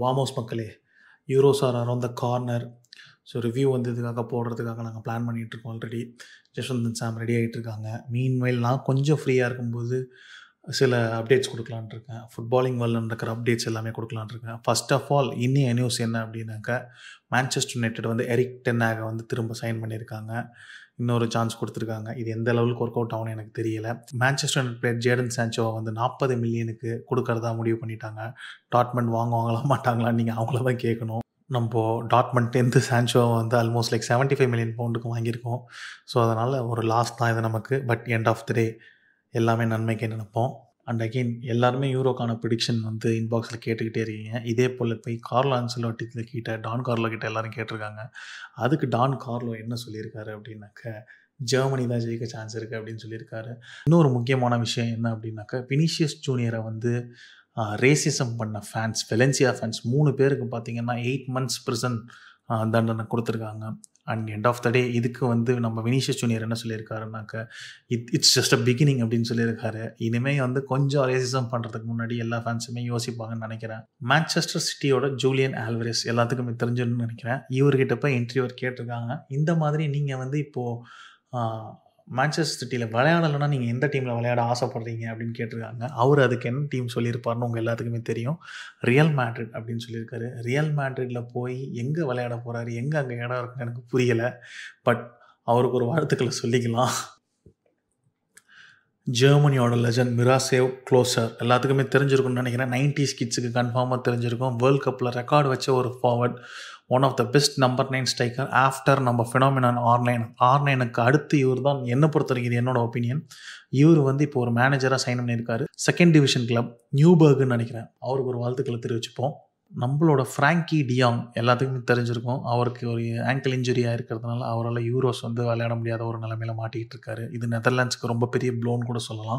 வாமோஸ் மக்களே euros are around the corner so review வந்து இதுக்காக போடுறதுக்காக நாங்கள் பிளான் பண்ணிகிட்ருக்கோம் ஆல்ரெடி ஜஸ்வந்த் சாம் ரெடி ஆகிட்டு இருக்காங்க மீன் நான் கொஞ்சம் ஃப்ரீயாக இருக்கும்போது சில அப்டேட்ஸ் கொடுக்கலான் இருக்கேன் ஃபுட்பாலிங் வேர்ல்டில் நடக்கிற அப்டேட்ஸ் எல்லாமே கொடுக்கலான் இருக்கேன் ஃபர்ஸ்ட் ஆஃப் ஆல் இன்னி நியூஸ் என்ன அப்படின்னாக்கா மேன்செஸ்டர் யுனைடெட் வந்து எரிக் டென்னாக வந்து திரும்ப சைன் பண்ணியிருக்காங்க இன்னொரு சான்ஸ் கொடுத்துருக்காங்க இது எந்த லெவலுக்கு ஒர்க் அவுட் ஆகும்னு எனக்கு தெரியல மேன்செஸ்டர் யுனைட் பிளேயர் ஜேடன் சான்சோவை வந்து நாற்பது மில்லியனுக்கு கொடுக்கறதா முடிவு பண்ணிட்டாங்க டாட்மெண்ட் வாங்குவாங்களா மாட்டாங்களா நீங்கள் அவங்கள தான் கேட்கணும் நம்ம டாட்மெண்ட் டென்த்து சான்சோவை வந்து almost like seventy five million பவுண்டுக்கும் வாங்கியிருக்கோம் ஸோ அதனால் ஒரு லாஸ் தான் இது நமக்கு but end of the day எல்லாமே நன்மைக்கு நினைப்போம் அண்ட் அகெயின் எல்லாருமே யூரோக்கான ப்ரிடிக்ஷன் வந்து இன்பாக்ஸில் கேட்டுக்கிட்டே இருக்கீங்க இதே போல் போய் கார்லோ ஆன்சலோட்டிக்கு கிட்ட டான் கார்லோ கிட்ட எல்லாரும் கேட்டிருக்காங்க அதுக்கு டான் கார்லோ என்ன சொல்லியிருக்காரு அப்படின்னாக்க ஜெர்மனி தான் ஜெயிக்க சான்ஸ் இருக்குது அப்படின்னு சொல்லியிருக்காரு இன்னொரு முக்கியமான விஷயம் என்ன அப்படின்னாக்க பினிஷியஸ் ஜூனியரை வந்து ரேசிசம் பண்ண ஃபேன்ஸ் வெலன்சியா ஃபேன்ஸ் மூணு பேருக்கு பார்த்தீங்கன்னா எயிட் மந்த்ஸ் ப்ரிசன் தண்டனை கொடுத்துருக்காங்க and end of the day இதுக்கு வந்து நம்ம வினிஷஸ் ஜூனியர் என்ன சொல்லியிருக்காருனாக்க it it's just a beginning அப்படின்னு சொல்லியிருக்காரு இனிமேல் வந்து கொஞ்சம் ரேசிசம் பண்ணுறதுக்கு முன்னாடி எல்லா ஃபேன்ஸுமே யோசிப்பாங்கன்னு நினைக்கிறேன் மேன்செஸ்டர் சிட்டியோட ஜூலியன் ஆல்வரேஸ் எல்லாத்துக்குமே தெரிஞ்சிடணும்னு நினைக்கிறேன் இவர்கிட்ட போய் இன்டர்வியூர் கேட்டிருக்காங்க இந்த மாதிரி நீங்கள் வந்து இப்போது மேன்செஸ்டர் சிட்டியில் விளையாடலைன்னா நீங்கள் எந்த டீமில் விளையாட ஆசைப்பட்றீங்க அப்படின்னு கேட்டிருக்காங்க அவர் அதுக்கு என்ன டீம் சொல்லியிருப்பார்னு உங்கள் எல்லாத்துக்குமே தெரியும் ரியல் மேட்ரிட் அப்படின்னு சொல்லியிருக்காரு ரியல் மேட்ரிட்டில் போய் எங்கே விளையாட போகிறாரு எங்கே அங்கே இடம் இருக்குன்னு எனக்கு புரியலை பட் அவருக்கு ஒரு வாழ்த்துக்களை சொல்லிக்கலாம் ஜெர்மனியோட லெஜண்ட் மிராசேவ் க்ளோசர் எல்லாத்துக்குமே தெரிஞ்சிருக்கும்னு நினைக்கிறேன் நைன்டிஸ் கிட்ஸுக்கு கன்ஃபார்மாக தெரிஞ்சிருக்கும் வேர்ல்ட் கப்பில் ரெக்கார்டு வச்ச ஒரு forward one of the best number nine striker after நம்ம நைன் ஆர் நைனுக்கு அடுத்து இவர் தான் என்ன பொறுத்த வரைக்கும் இது என்னோட ஒப்பீனியன் இவர் வந்து இப்போ ஒரு மேனேஜராக சைன் பண்ணியிருக்காரு செகண்ட் டிவிஷன் கிளப் நியூபர்க்னு நினைக்கிறேன் அவருக்கு ஒரு வாழ்த்துக்களை தெரிவிச்சுப்போம் நம்மளோட ஃப்ராங்கி டியாங் எல்லாத்துக்குமே தெரிஞ்சிருக்கும் அவருக்கு ஒரு ஆங்கிள் இன்ஜுரியாக இருக்கிறதுனால அவரால் யூரோஸ் வந்து விளையாட முடியாத ஒரு நிலைமையில மாட்டிக்கிட்டு இருக்காரு இது நெதர்லாண்ட்ஸ்க்கு ரொம்ப பெரிய ப்ளோன்னு கூட சொல்லலாம்